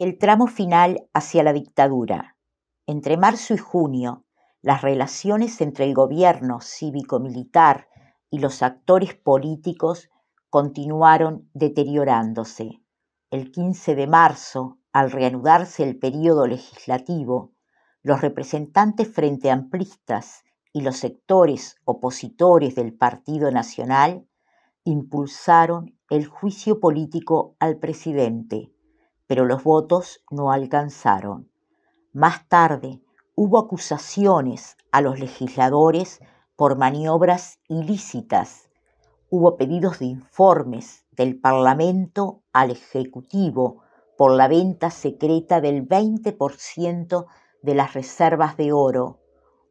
el tramo final hacia la dictadura. Entre marzo y junio, las relaciones entre el gobierno cívico-militar y los actores políticos continuaron deteriorándose. El 15 de marzo, al reanudarse el periodo legislativo, los representantes frente amplistas y los sectores opositores del Partido Nacional impulsaron el juicio político al presidente pero los votos no alcanzaron. Más tarde hubo acusaciones a los legisladores por maniobras ilícitas. Hubo pedidos de informes del Parlamento al Ejecutivo por la venta secreta del 20% de las reservas de oro.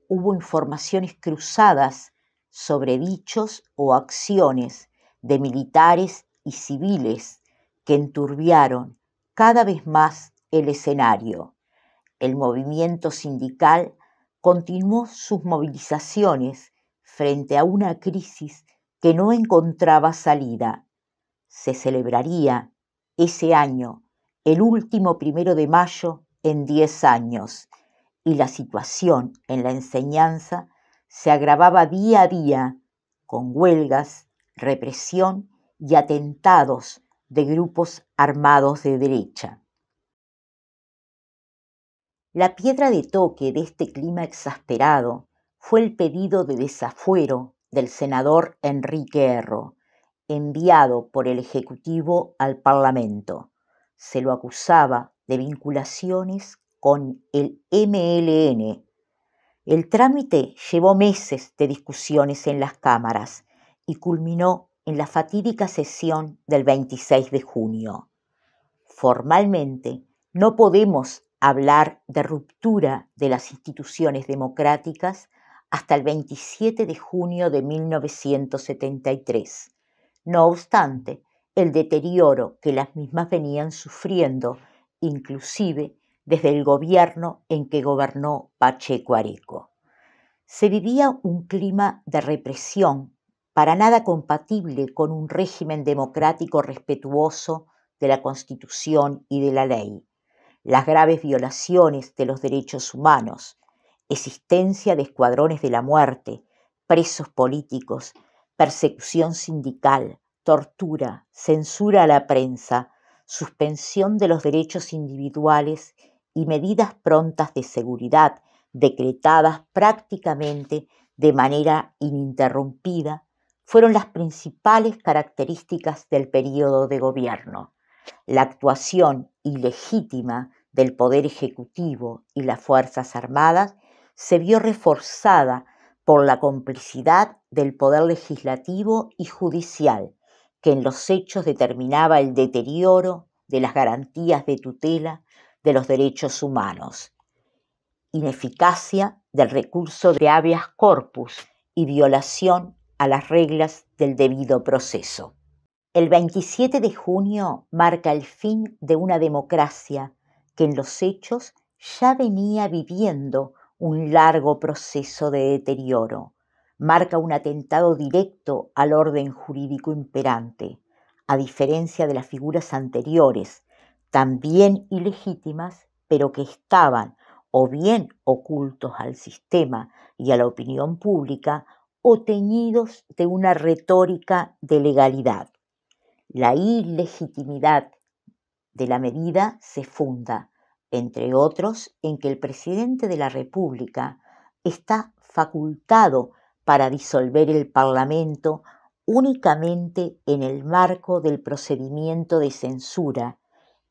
Hubo informaciones cruzadas sobre dichos o acciones de militares y civiles que enturbiaron cada vez más el escenario. El movimiento sindical continuó sus movilizaciones frente a una crisis que no encontraba salida. Se celebraría ese año, el último primero de mayo en 10 años, y la situación en la enseñanza se agravaba día a día con huelgas, represión y atentados de grupos armados de derecha. La piedra de toque de este clima exasperado fue el pedido de desafuero del senador Enrique Erro, enviado por el Ejecutivo al Parlamento. Se lo acusaba de vinculaciones con el MLN. El trámite llevó meses de discusiones en las cámaras y culminó en la fatídica sesión del 26 de junio. Formalmente, no podemos hablar de ruptura de las instituciones democráticas hasta el 27 de junio de 1973. No obstante, el deterioro que las mismas venían sufriendo, inclusive desde el gobierno en que gobernó Pacheco Areco. Se vivía un clima de represión para nada compatible con un régimen democrático respetuoso de la Constitución y de la ley, las graves violaciones de los derechos humanos, existencia de escuadrones de la muerte, presos políticos, persecución sindical, tortura, censura a la prensa, suspensión de los derechos individuales y medidas prontas de seguridad decretadas prácticamente de manera ininterrumpida fueron las principales características del periodo de gobierno, la actuación ilegítima del Poder Ejecutivo y las Fuerzas Armadas se vio reforzada por la complicidad del Poder Legislativo y Judicial, que en los hechos determinaba el deterioro de las garantías de tutela de los derechos humanos, ineficacia del recurso de habeas corpus y violación a las reglas del debido proceso. El 27 de junio marca el fin de una democracia que en los hechos ya venía viviendo un largo proceso de deterioro. Marca un atentado directo al orden jurídico imperante, a diferencia de las figuras anteriores, también ilegítimas, pero que estaban o bien ocultos al sistema y a la opinión pública, o teñidos de una retórica de legalidad. La ilegitimidad de la medida se funda, entre otros, en que el presidente de la República está facultado para disolver el Parlamento únicamente en el marco del procedimiento de censura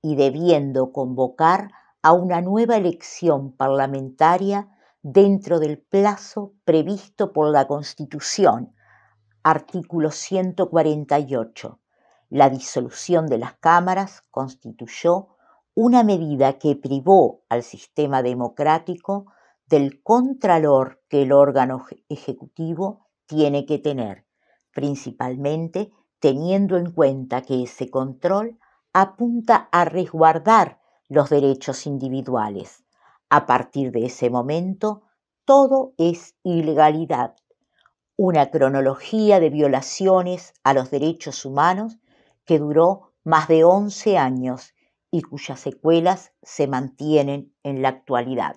y debiendo convocar a una nueva elección parlamentaria dentro del plazo previsto por la Constitución, artículo 148. La disolución de las cámaras constituyó una medida que privó al sistema democrático del contralor que el órgano ejecutivo tiene que tener, principalmente teniendo en cuenta que ese control apunta a resguardar los derechos individuales, a partir de ese momento, todo es ilegalidad, una cronología de violaciones a los derechos humanos que duró más de 11 años y cuyas secuelas se mantienen en la actualidad.